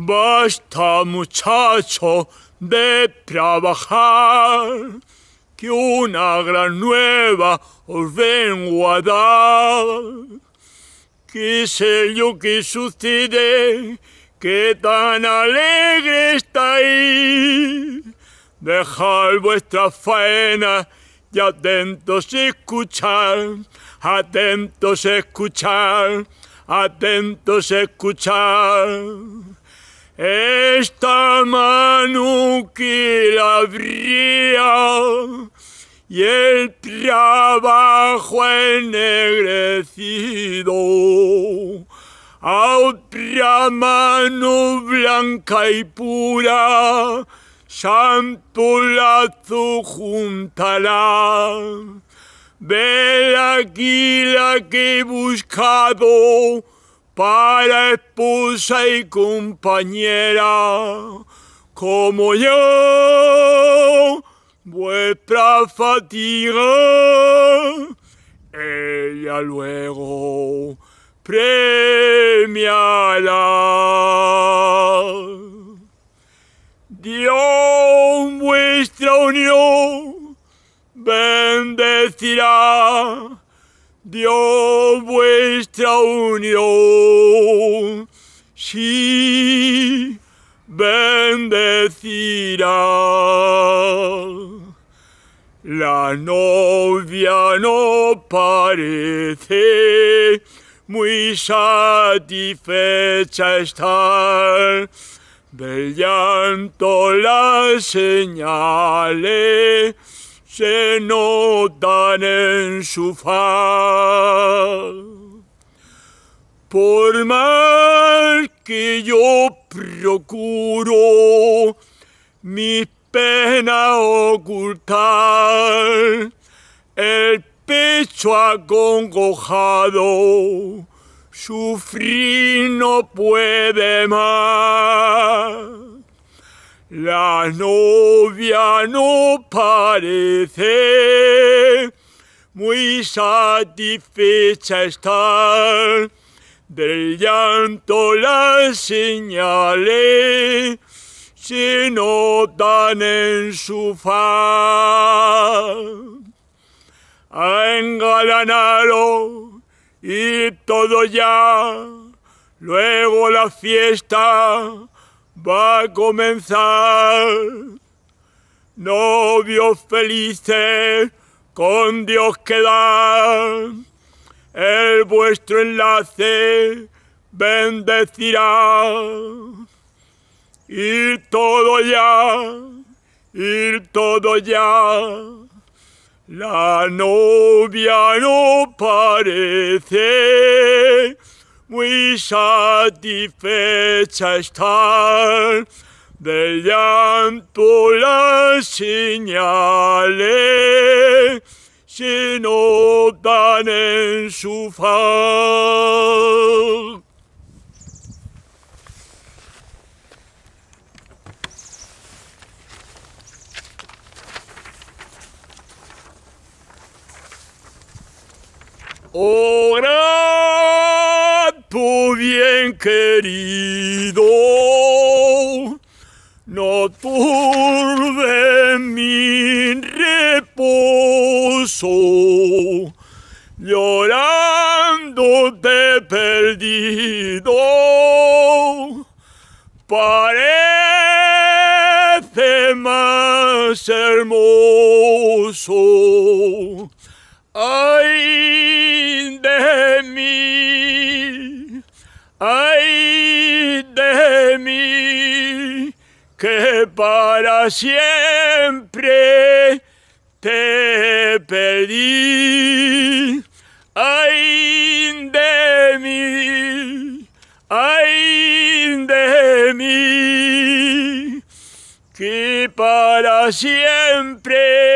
Basta, muchacho, de trabajar, que una gran nueva os vengo a dar. Qué yo que sucede, qué tan alegre está ahí. Dejad vuestra faena y atentos escuchar, atentos escuchar, atentos escuchar. Esta mano que la abría y el trabajo ennegrecido a otra mano blanca y pura, santo lazo juntará. Ve la la que he buscado, para esposa y compañera, como yo, vuestra fatiga, ella luego premiará. Dios vuestra unión bendecirá Dios vuestra unión, sí bendecirá. La novia no parece muy satisfecha estar. Del llanto las señales se notan en su faz. Por más que yo procuro mis penas ocultar, el pecho acongojado, sufrir no puede más. La novia no parece muy satisfecha estar. Del llanto las si no notan en su faz. engalanarlo y todo ya, luego la fiesta va a comenzar. Novios felices con Dios quedar, el vuestro enlace bendecirá. Ir todo ya, ir todo ya. La novia no parece muy satisfecha está del llanto las señales se notan en su faz. ¡Oh, bien querido, no turbe mi reposo, llorando te perdido, parece más hermoso. Ay de ay de mí, que para siempre te pedí, ay de mí, ay de mí, que para siempre